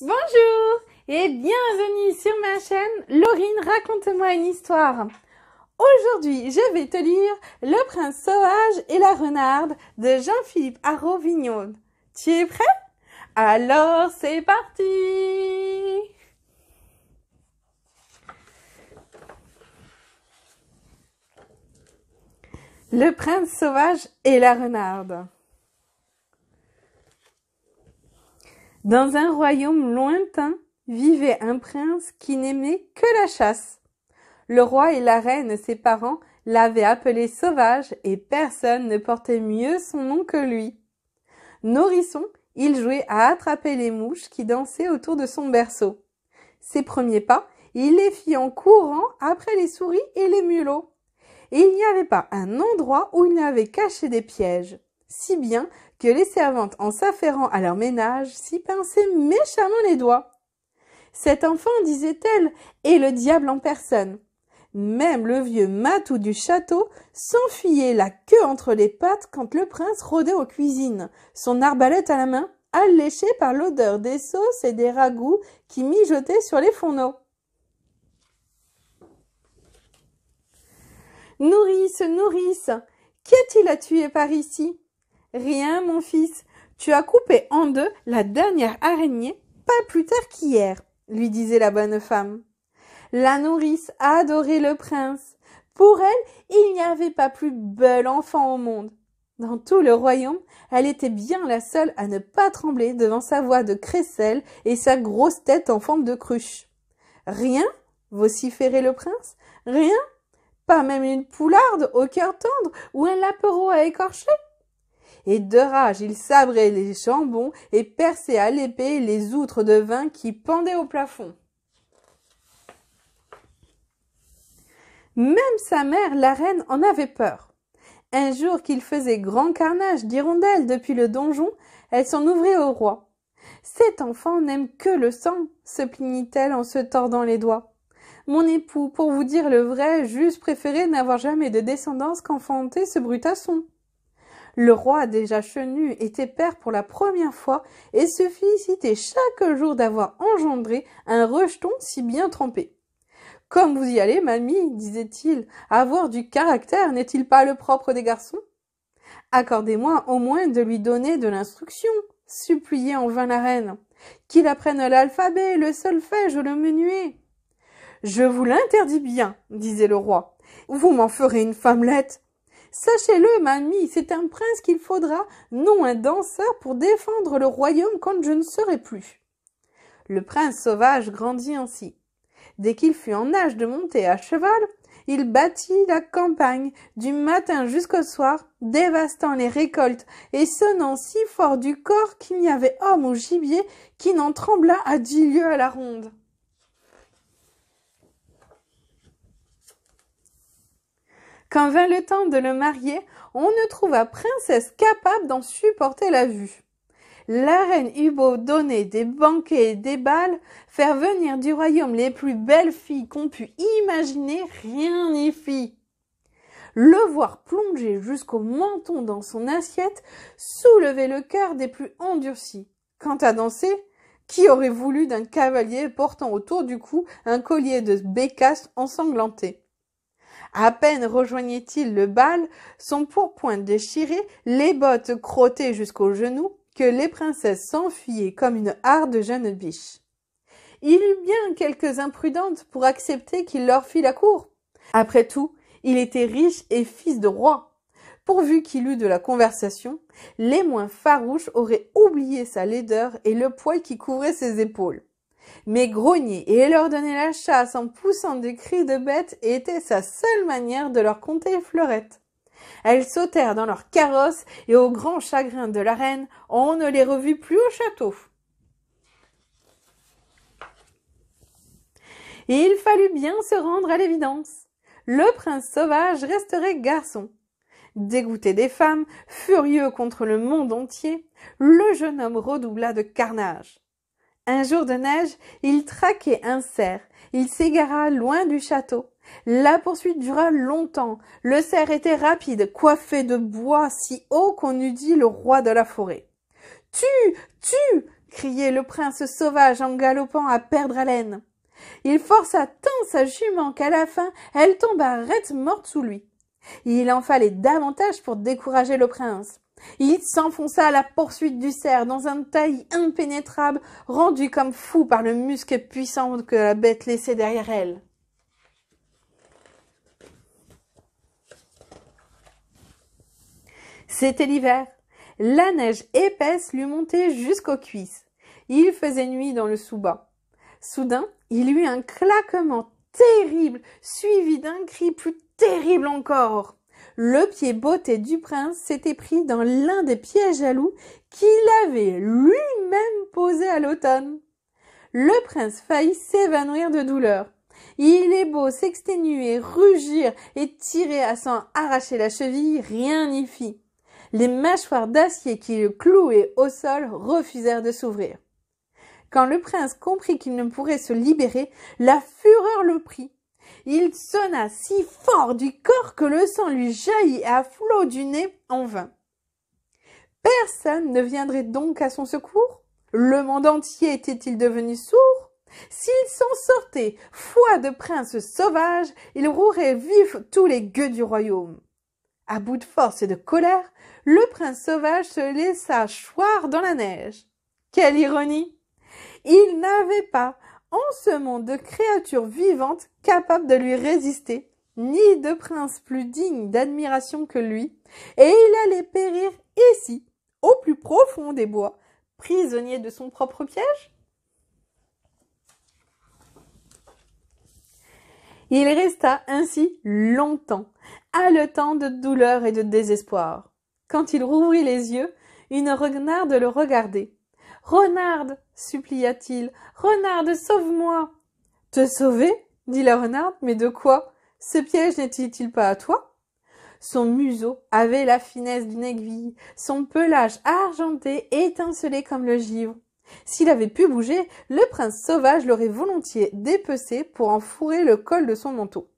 Bonjour et bienvenue sur ma chaîne Laurine raconte-moi une histoire. Aujourd'hui, je vais te lire Le prince sauvage et la renarde de Jean-Philippe Arrovignon. Tu es prêt Alors c'est parti Le prince sauvage et la renarde. Dans un royaume lointain vivait un prince qui n'aimait que la chasse. Le roi et la reine, ses parents, l'avaient appelé sauvage et personne ne portait mieux son nom que lui. Nourrisson, il jouait à attraper les mouches qui dansaient autour de son berceau. Ses premiers pas, il les fit en courant après les souris et les mulots. Et il n'y avait pas un endroit où il n'avait caché des pièges si bien que les servantes, en s'affairant à leur ménage, s'y pinçaient méchamment les doigts. Cet enfant, disait-elle, est le diable en personne. Même le vieux matou du château s'enfuyait la queue entre les pattes quand le prince rôdait aux cuisines, son arbalète à la main, alléché par l'odeur des sauces et des ragouts qui mijotaient sur les fourneaux. Nourrice, nourrice, quest il à tuer par ici Rien, mon fils. Tu as coupé en deux la dernière araignée pas plus tard qu'hier, lui disait la bonne femme. La nourrice adorait le prince. Pour elle, il n'y avait pas plus bel enfant au monde. Dans tout le royaume, elle était bien la seule à ne pas trembler devant sa voix de crécelle et sa grosse tête en forme de cruche. Rien vociférait le prince. Rien Pas même une poularde au cœur tendre ou un lapereau à écorcher et de rage, il sabrait les chambons et perçait à l'épée les outres de vin qui pendaient au plafond. Même sa mère, la reine, en avait peur. Un jour qu'il faisait grand carnage d'hirondelles depuis le donjon, elle s'en ouvrit au roi. Cet enfant n'aime que le sang, se plaignit-elle en se tordant les doigts. Mon époux, pour vous dire le vrai, j'eusse préféré n'avoir jamais de descendance qu'enfanter ce brutasson. Le roi, déjà chenu, était père pour la première fois et se félicitait chaque jour d'avoir engendré un rejeton si bien trempé. Comme vous y allez, mamie, disait-il, avoir du caractère n'est-il pas le propre des garçons Accordez-moi au moins de lui donner de l'instruction, suppliait en vain la reine, qu'il apprenne l'alphabet, le solfège, le menuet. Je vous l'interdis bien, disait le roi. Vous m'en ferez une femmelette. Sachez-le, mamie, c'est un prince qu'il faudra, non un danseur, pour défendre le royaume quand je ne serai plus. Le prince sauvage grandit ainsi. Dès qu'il fut en âge de monter à cheval, il bâtit la campagne du matin jusqu'au soir, dévastant les récoltes et sonnant si fort du corps qu'il n'y avait homme au gibier qui n'en trembla à dix lieues à la ronde. Quand vint le temps de le marier, on ne trouva princesse capable d'en supporter la vue. La reine eut beau donner des banquets et des balles, faire venir du royaume les plus belles filles qu'on pût imaginer, rien n'y fit. Le voir plonger jusqu'au menton dans son assiette soulevait le cœur des plus endurcis. Quant à danser, qui aurait voulu d'un cavalier portant autour du cou un collier de bécasse ensanglanté à peine rejoignait-il le bal, son pourpoint déchiré, les bottes crottées jusqu'aux genoux, que les princesses s'enfuyaient comme une harde jeune biche. Il eut bien quelques imprudentes pour accepter qu'il leur fît la cour. Après tout, il était riche et fils de roi. Pourvu qu'il eût de la conversation, les moins farouches auraient oublié sa laideur et le poil qui couvrait ses épaules. Mais grogner et leur donner la chasse en poussant des cris de bête était sa seule manière de leur conter fleurettes. Elles sautèrent dans leur carrosse et au grand chagrin de la reine, on ne les revit plus au château. il fallut bien se rendre à l'évidence. Le prince sauvage resterait garçon. Dégoûté des femmes, furieux contre le monde entier, le jeune homme redoubla de carnage. Un jour de neige, il traquait un cerf. Il s'égara loin du château. La poursuite dura longtemps. Le cerf était rapide, coiffé de bois si haut qu'on eût dit le roi de la forêt. Tue. Tue. criait le prince sauvage en galopant à perdre haleine. Il força tant sa jument qu'à la fin elle tomba raide morte sous lui. Il en fallait davantage pour décourager le prince. Il s'enfonça à la poursuite du cerf dans un taillis impénétrable, rendu comme fou par le muscle puissant que la bête laissait derrière elle. C'était l'hiver. La neige épaisse lui montait jusqu'aux cuisses. Il faisait nuit dans le sous-bas. Soudain, il eut un claquement terrible, suivi d'un cri plus terrible encore le pied beauté du prince s'était pris dans l'un des pièges à qu'il avait lui-même posé à l'automne. Le prince faillit s'évanouir de douleur. Il est beau s'exténuer, rugir et tirer à s'en arracher la cheville, rien n'y fit. Les mâchoires d'acier qui le clouaient au sol refusèrent de s'ouvrir. Quand le prince comprit qu'il ne pourrait se libérer, la fureur le prit. Il sonna si fort du corps que le sang lui jaillit à flot du nez en vain. Personne ne viendrait donc à son secours Le monde entier était-il devenu sourd S'il s'en sortait, foi de prince sauvage, il rouerait vif tous les gueux du royaume. À bout de force et de colère, le prince sauvage se laissa choir dans la neige. Quelle ironie Il n'avait pas en ce monde de créatures vivantes capables de lui résister, ni de prince plus digne d'admiration que lui, et il allait périr ici, au plus profond des bois, prisonnier de son propre piège Il resta ainsi longtemps, haletant de douleur et de désespoir. Quand il rouvrit les yeux, une renarde le regardait. Renarde, supplia-t-il. Renarde, sauve-moi Te sauver dit la renarde. Mais de quoi Ce piège n'était-il pas à toi Son museau avait la finesse d'une aiguille, son pelage argenté étincelait comme le givre. S'il avait pu bouger, le prince sauvage l'aurait volontiers dépecé pour en fourrer le col de son manteau.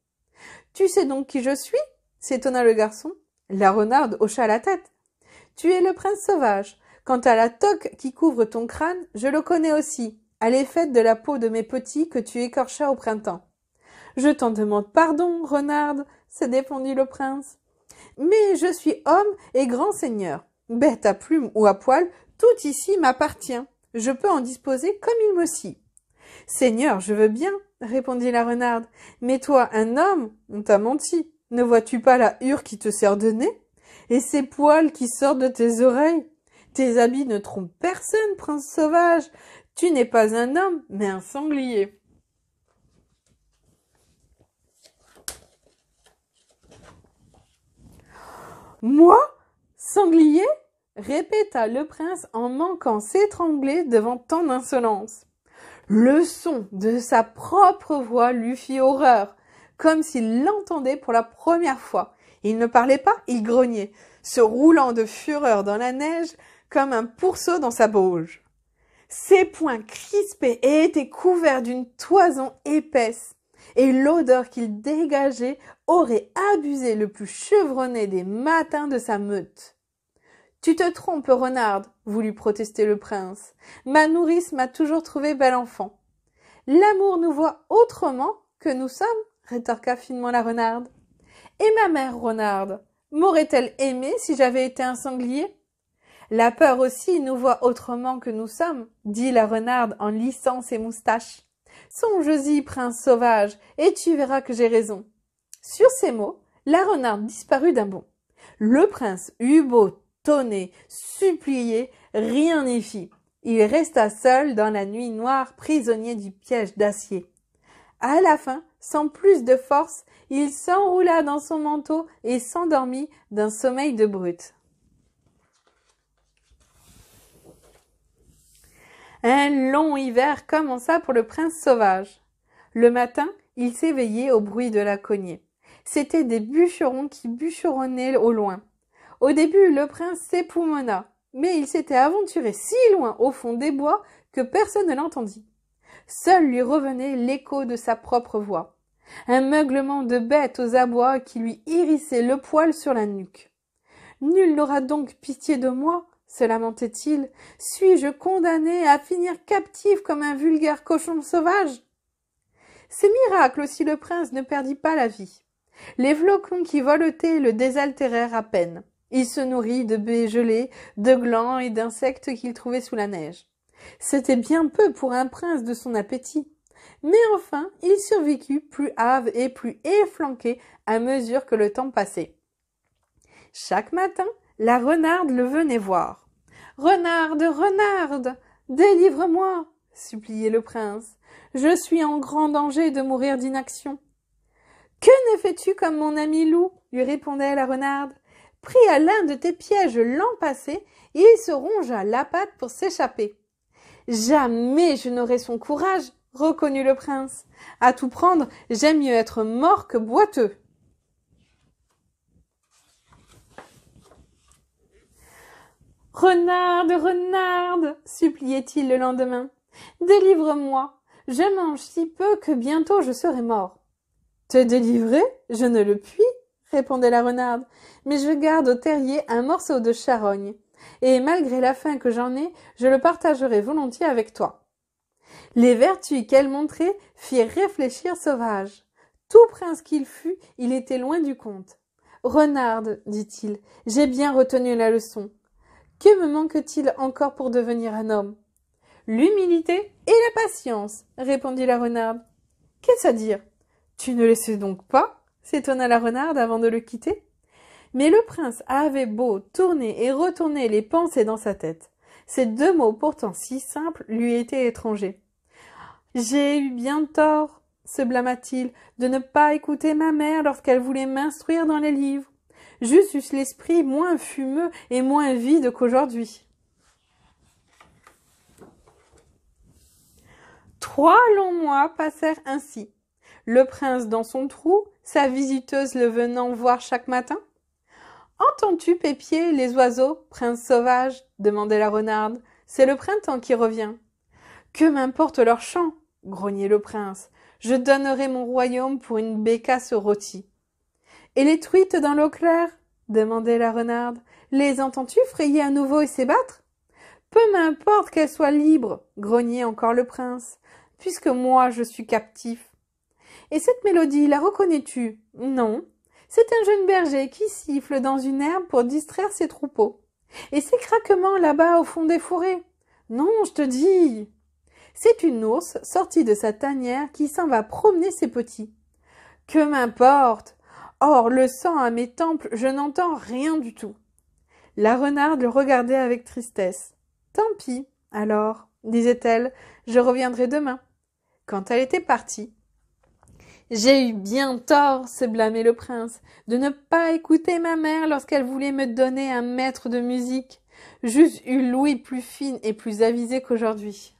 Tu sais donc qui je suis s'étonna le garçon. La renarde hocha la tête. Tu es le prince sauvage, Quant à la toque qui couvre ton crâne, je le connais aussi. Elle est faite de la peau de mes petits que tu écorchas au printemps. Je t'en demande pardon, renarde, se défendu le prince. Mais je suis homme et grand seigneur. Bête à plume ou à poils, tout ici m'appartient. Je peux en disposer comme il me scie. Seigneur, je veux bien, répondit la renarde. Mais toi, un homme, on t'a menti. Ne vois-tu pas la hure qui te sert de nez? Et ces poils qui sortent de tes oreilles? Tes habits ne trompent personne, prince sauvage. Tu n'es pas un homme, mais un sanglier. Moi Sanglier répéta le prince en manquant s'étrangler devant tant d'insolence. Le son de sa propre voix lui fit horreur, comme s'il l'entendait pour la première fois. Il ne parlait pas, il grognait, se roulant de fureur dans la neige, comme un pourceau dans sa bauge. Ses poings crispés étaient couverts d'une toison épaisse, et l'odeur qu'il dégageait aurait abusé le plus chevronné des matins de sa meute. Tu te trompes, renarde, voulut protester le prince. Ma nourrice m'a toujours trouvé bel enfant. L'amour nous voit autrement que nous sommes, rétorqua finement la renarde. Et ma mère, renarde, m'aurait-elle aimé si j'avais été un sanglier? La peur aussi nous voit autrement que nous sommes, dit la renarde en lissant ses moustaches. Songe-y, prince sauvage, et tu verras que j'ai raison. Sur ces mots, la renarde disparut d'un bond. Le prince eut beau tonner, supplier, rien n'y fit. Il resta seul dans la nuit noire, prisonnier du piège d'acier. À la fin, sans plus de force, il s'enroula dans son manteau et s'endormit d'un sommeil de brute. Un long hiver commença pour le prince sauvage. Le matin, il s'éveillait au bruit de la cognée. C'étaient des bûcherons qui bûcheronnaient au loin. Au début, le prince s'époumonna, mais il s'était aventuré si loin au fond des bois que personne ne l'entendit. Seul lui revenait l'écho de sa propre voix. Un meuglement de bête aux abois qui lui hérissait le poil sur la nuque. Nul n'aura donc pitié de moi, se lamentait-il, suis-je condamné à finir captif comme un vulgaire cochon sauvage C'est miracle aussi le prince ne perdit pas la vie. Les flocons qui voletaient le désaltérèrent à peine. Il se nourrit de baies gelées, de glands et d'insectes qu'il trouvait sous la neige. C'était bien peu pour un prince de son appétit. Mais enfin, il survécut plus hâve et plus efflanqué à mesure que le temps passait. Chaque matin, la renarde le venait voir. Renarde, renarde, délivre-moi, suppliait le prince. Je suis en grand danger de mourir d'inaction. Que ne fais-tu comme mon ami loup lui répondait la renarde. Pris à l'un de tes pièges l'an passé, il se ronge à la patte pour s'échapper. Jamais je n'aurai son courage, reconnut le prince. À tout prendre, j'aime mieux être mort que boiteux. Renarde, renarde, suppliait-il le lendemain, délivre-moi. Je mange si peu que bientôt je serai mort. Te délivrer Je ne le puis, répondait la renarde, mais je garde au terrier un morceau de charogne, et malgré la faim que j'en ai, je le partagerai volontiers avec toi. Les vertus qu'elle montrait firent réfléchir Sauvage. Tout prince qu'il fût, il était loin du compte. Renarde, dit-il, j'ai bien retenu la leçon. Que me manque-t-il encore pour devenir un homme L'humilité et la patience, répondit la renarde. Qu'est-ce à dire Tu ne le donc pas s'étonna la renarde avant de le quitter. Mais le prince avait beau tourner et retourner les pensées dans sa tête. Ces deux mots pourtant si simples lui étaient étrangers. J'ai eu bien tort, se blâma-t-il, de ne pas écouter ma mère lorsqu'elle voulait m'instruire dans les livres juste l'esprit moins fumeux et moins vide qu'aujourd'hui. Trois longs mois passèrent ainsi. Le prince dans son trou, sa visiteuse le venant voir chaque matin. Entends-tu, Pépier, les oiseaux, prince sauvage demandait la renarde. C'est le printemps qui revient. Que m'importe leur chant grognait le prince. Je donnerai mon royaume pour une bécasse rôtie. Et les truites dans l'eau claire demandait la renarde. Les entends-tu frayer à nouveau et s'ébattre Peu m'importe qu'elles soient libres, grognait encore le prince, puisque moi je suis captif. Et cette mélodie, la reconnais-tu Non. C'est un jeune berger qui siffle dans une herbe pour distraire ses troupeaux. Et ces craquements là-bas au fond des forêts Non, je te dis C'est une ours sortie de sa tanière qui s'en va promener ses petits. Que m'importe Or, le sang à mes temples, je n'entends rien du tout. La renarde le regardait avec tristesse. Tant pis, alors, disait-elle, je reviendrai demain. Quand elle était partie, j'ai eu bien tort, se blâmait le prince, de ne pas écouter ma mère lorsqu'elle voulait me donner un maître de musique. J'eusse eu Louis plus fine et plus avisée qu'aujourd'hui.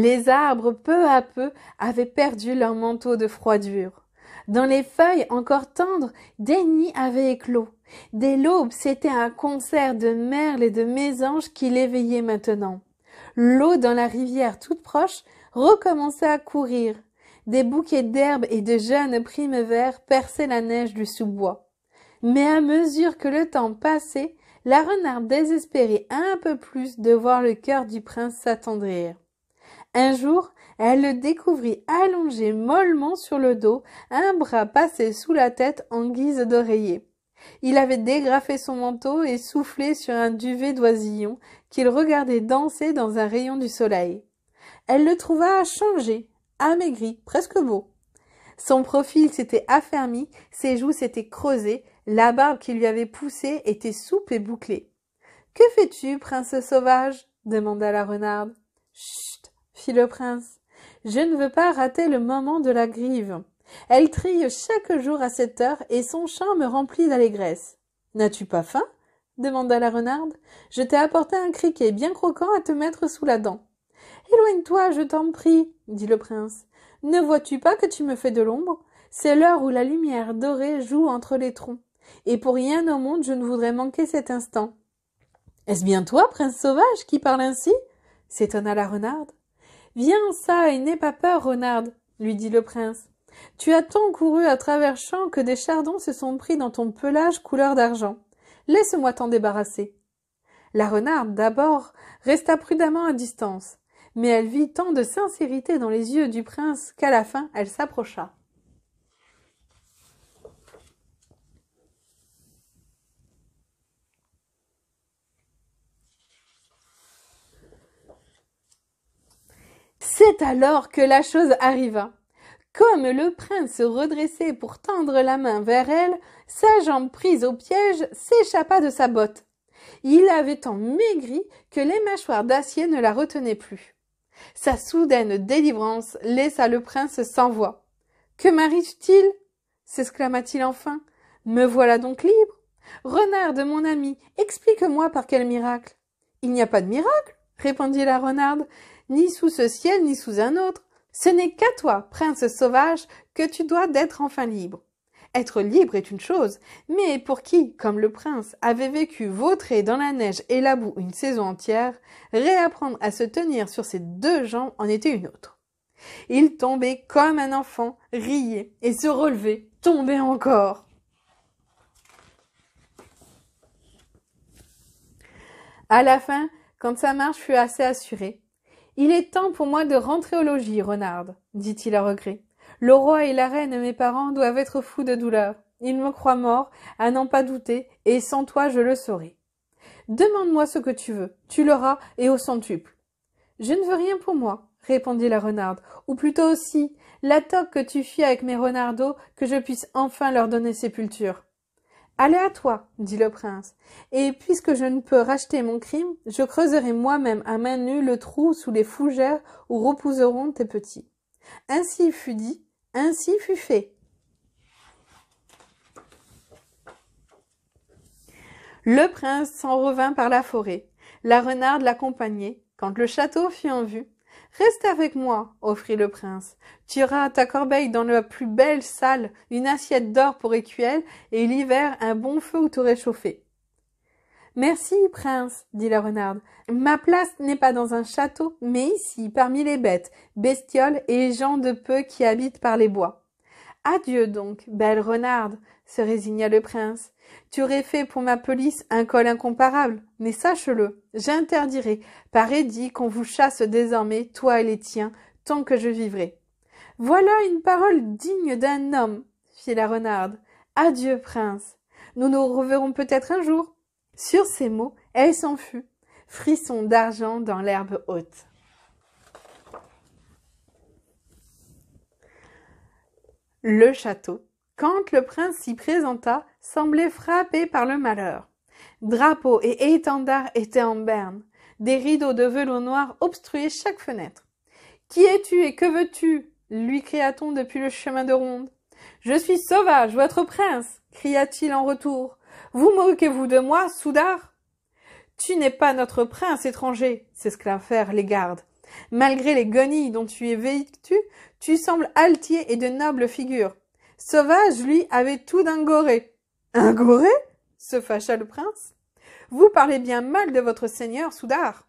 Les arbres, peu à peu, avaient perdu leur manteau de froidure. Dans les feuilles encore tendres, des nids avaient éclos. Dès l'aube, c'était un concert de merles et de mésanges qui l'éveillait maintenant. L'eau dans la rivière toute proche recommençait à courir. Des bouquets d'herbes et de jeunes primes verts perçaient la neige du sous-bois. Mais à mesure que le temps passait, la renarde désespérait un peu plus de voir le cœur du prince s'attendrir. Un jour, elle le découvrit allongé mollement sur le dos, un bras passé sous la tête en guise d'oreiller. Il avait dégrafé son manteau et soufflé sur un duvet d'oisillon qu'il regardait danser dans un rayon du soleil. Elle le trouva changé, amaigri, presque beau. Son profil s'était affermi, ses joues s'étaient creusées, la barbe qui lui avait poussé était souple et bouclée. Que fais-tu, prince sauvage demanda la renarde. Chut fit le prince. Je ne veux pas rater le moment de la grive. Elle trille chaque jour à cette heure et son chant me remplit d'allégresse. N'as-tu pas faim demanda la renarde. Je t'ai apporté un criquet bien croquant à te mettre sous la dent. Éloigne-toi, je t'en prie, dit le prince. Ne vois-tu pas que tu me fais de l'ombre C'est l'heure où la lumière dorée joue entre les troncs. Et pour rien au monde, je ne voudrais manquer cet instant. Est-ce bien toi, prince sauvage, qui parle ainsi s'étonna la renarde. Viens ça et n'aie pas peur, renarde, lui dit le prince. Tu as tant couru à travers champs que des chardons se sont pris dans ton pelage couleur d'argent. Laisse-moi t'en débarrasser. La renarde, d'abord, resta prudemment à distance, mais elle vit tant de sincérité dans les yeux du prince qu'à la fin elle s'approcha. C'est alors que la chose arriva. Comme le prince se redressait pour tendre la main vers elle, sa jambe prise au piège s'échappa de sa botte. Il avait tant maigri que les mâchoires d'acier ne la retenaient plus. Sa soudaine délivrance laissa le prince sans voix. Que m'arrive-t-il s'exclama-t-il enfin. Me voilà donc libre Renarde, mon ami, explique-moi par quel miracle. Il n'y a pas de miracle, répondit la renarde ni sous ce ciel, ni sous un autre. Ce n'est qu'à toi, prince sauvage, que tu dois d'être enfin libre. Être libre est une chose, mais pour qui, comme le prince, avait vécu vautré dans la neige et la boue une saison entière, réapprendre à se tenir sur ses deux jambes en était une autre. Il tombait comme un enfant, riait et se relevait, tombait encore. À la fin, quand sa marche fut assez assurée, il est temps pour moi de rentrer au logis, renarde, dit-il à regret. Le roi et la reine, mes parents, doivent être fous de douleur. Ils me croient mort, à n'en pas douter, et sans toi je le saurai. Demande-moi ce que tu veux, tu l'auras, et au centuple. Je ne veux rien pour moi, répondit la renarde, ou plutôt aussi, la toque que tu fis avec mes renardeaux, que je puisse enfin leur donner sépulture. Allez à toi, dit le prince, et puisque je ne peux racheter mon crime, je creuserai moi-même à main nue le trou sous les fougères où reposeront tes petits. Ainsi fut dit, ainsi fut fait. Le prince s'en revint par la forêt. La renarde l'accompagnait. Quand le château fut en vue, Reste avec moi, offrit le prince. Tu auras ta corbeille dans la plus belle salle une assiette d'or pour écuelle et l'hiver un bon feu où te réchauffer. Merci, prince, dit la renarde. Ma place n'est pas dans un château, mais ici, parmi les bêtes, bestioles et gens de peu qui habitent par les bois. Adieu donc, belle renarde, se résigna le prince. Tu aurais fait pour ma police un col incomparable, mais sache-le, j'interdirai par édit qu'on vous chasse désormais, toi et les tiens, tant que je vivrai. Voilà une parole digne d'un homme, fit la renarde. Adieu, prince. Nous nous reverrons peut-être un jour. Sur ces mots, elle s'en fut, frisson d'argent dans l'herbe haute. Le château quand le prince s'y présenta, semblait frappé par le malheur. Drapeaux et étendards étaient en berne. Des rideaux de velours noir obstruaient chaque fenêtre. Qui es-tu et que veux-tu lui cria-t-on depuis le chemin de ronde. Je suis sauvage, votre prince cria-t-il en retour. Vous moquez-vous de moi, soudard Tu n'es pas notre prince étranger, s'esclaffèrent les gardes. Malgré les guenilles dont tu es vêtu, tu sembles altier et de noble figure. Sauvage, lui, avait tout d'un goré. Un goré? se fâcha le prince. Vous parlez bien mal de votre seigneur, Soudard.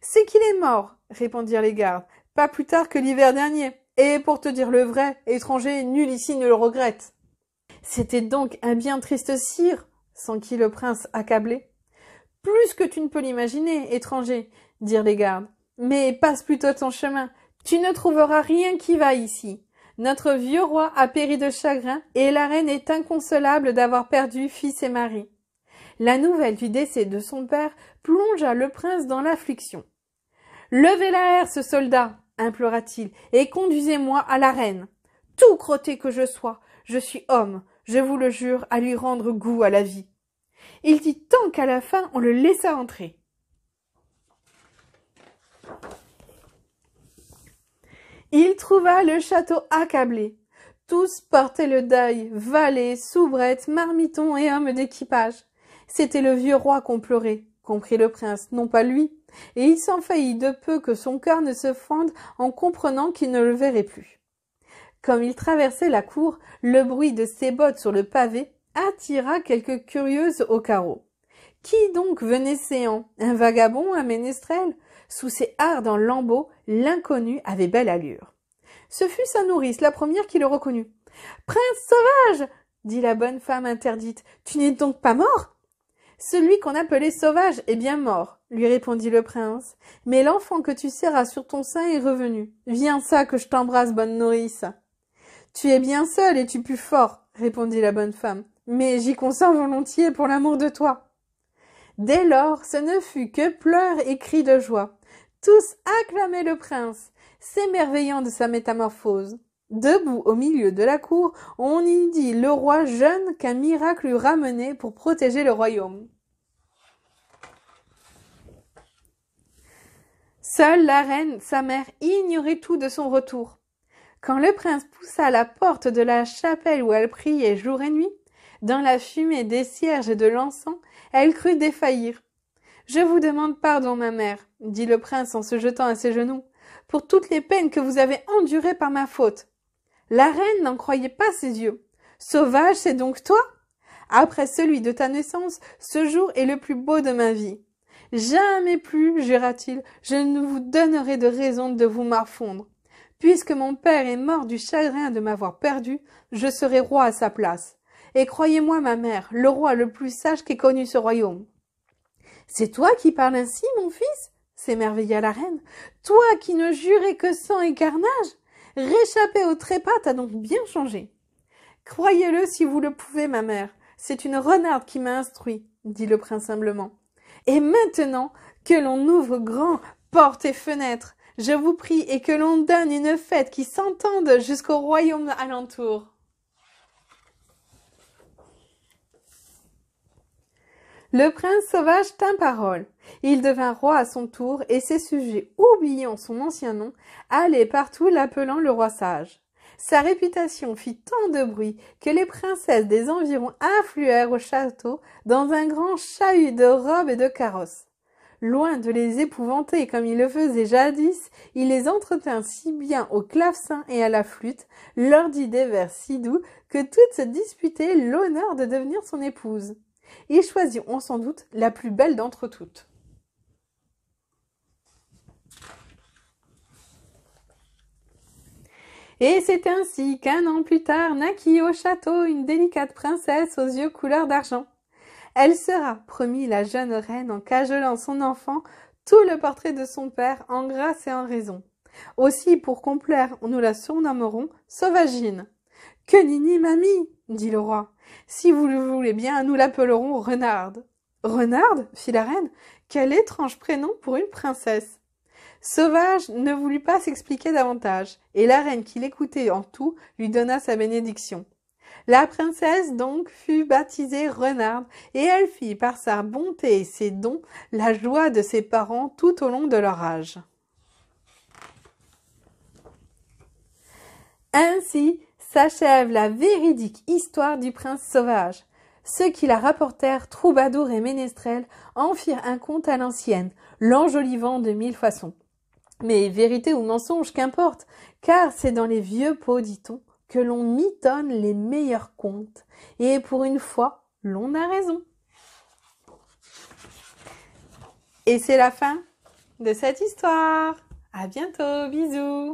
C'est qu'il est mort, répondirent les gardes, pas plus tard que l'hiver dernier. Et pour te dire le vrai, étranger, nul ici ne le regrette. C'était donc un bien triste sire, s'enquit le prince accablé. Plus que tu ne peux l'imaginer, étranger, dirent les gardes. Mais passe plutôt ton chemin. Tu ne trouveras rien qui va ici. Notre vieux roi a péri de chagrin, et la reine est inconsolable d'avoir perdu fils et mari. La nouvelle du décès de son père plongea le prince dans l'affliction. Levez la ce soldat, implora-t-il, et conduisez-moi à la reine. Tout crotté que je sois, je suis homme, je vous le jure, à lui rendre goût à la vie. Il dit tant qu'à la fin on le laissa entrer. Il trouva le château accablé. Tous portaient le deuil, valets, soubrettes, marmitons et hommes d'équipage. C'était le vieux roi qu'on pleurait, comprit le prince, non pas lui, et il s'en faillit de peu que son cœur ne se fende en comprenant qu'il ne le verrait plus. Comme il traversait la cour, le bruit de ses bottes sur le pavé attira quelques curieuses au carreau. Qui donc venait séant Un vagabond, un ménestrel sous ses en lambeaux, l'inconnu avait belle allure. Ce fut sa nourrice, la première qui le reconnut. Prince sauvage dit la bonne femme interdite. Tu n'es donc pas mort Celui qu'on appelait sauvage est bien mort, lui répondit le prince. Mais l'enfant que tu serras sur ton sein est revenu. Viens ça que je t'embrasse, bonne nourrice. Tu es bien seul et tu pues fort, répondit la bonne femme. Mais j'y consens volontiers pour l'amour de toi. Dès lors, ce ne fut que pleurs et cris de joie. Tous acclamaient le prince, s'émerveillant de sa métamorphose. Debout au milieu de la cour, on y dit le roi jeune qu'un miracle eût ramené pour protéger le royaume. Seule la reine, sa mère, ignorait tout de son retour. Quand le prince poussa la porte de la chapelle où elle priait jour et nuit, dans la fumée des cierges et de l'encens, elle crut défaillir. Je vous demande pardon, ma mère, dit le prince en se jetant à ses genoux, pour toutes les peines que vous avez endurées par ma faute. La reine n'en croyait pas ses yeux. Sauvage, c'est donc toi? Après celui de ta naissance, ce jour est le plus beau de ma vie. Jamais plus, jura-t-il, je ne vous donnerai de raison de vous marfondre. »« Puisque mon père est mort du chagrin de m'avoir perdu, je serai roi à sa place. Et croyez-moi, ma mère, le roi le plus sage qui ait connu ce royaume. C'est toi qui parles ainsi, mon fils? s'émerveilla la reine. Toi qui ne jurais que sang et carnage? Réchapper au trépas t'a donc bien changé. Croyez-le si vous le pouvez, ma mère. C'est une renarde qui m'a instruit, dit le prince humblement. Et maintenant que l'on ouvre grand portes et fenêtres, je vous prie et que l'on donne une fête qui s'entende jusqu'au royaume alentour. Le prince sauvage tint parole. Il devint roi à son tour et ses sujets, oubliant son ancien nom, allaient partout l'appelant le roi sage. Sa réputation fit tant de bruit que les princesses des environs affluèrent au château dans un grand chahut de robes et de carrosses. Loin de les épouvanter comme il le faisait jadis, il les entretint si bien au clavecin et à la flûte, leur dit des vers si doux que toutes se disputaient l'honneur de devenir son épouse ils choisiront sans doute la plus belle d'entre toutes. Et c'est ainsi qu'un an plus tard naquit au château une délicate princesse aux yeux couleur d'argent. Elle sera, promit la jeune reine en cajolant son enfant, tout le portrait de son père en grâce et en raison. Aussi, pour complaire, nous la surnommerons Sauvagine. Que nini, mamie dit le roi. Si vous le voulez bien, nous l'appellerons Renarde. Renarde fit la reine. Quel étrange prénom pour une princesse. Sauvage ne voulut pas s'expliquer davantage, et la reine qui l'écoutait en tout lui donna sa bénédiction. La princesse donc fut baptisée Renarde, et elle fit par sa bonté et ses dons la joie de ses parents tout au long de leur âge. Ainsi, s'achève la véridique histoire du prince sauvage. Ceux qui la rapportèrent, Troubadour et Ménestrel, en firent un conte à l'ancienne, l'enjolivant de mille façons. Mais vérité ou mensonge, qu'importe, car c'est dans les vieux pots, dit-on, que l'on mitonne les meilleurs contes. Et pour une fois, l'on a raison. Et c'est la fin de cette histoire. À bientôt, bisous!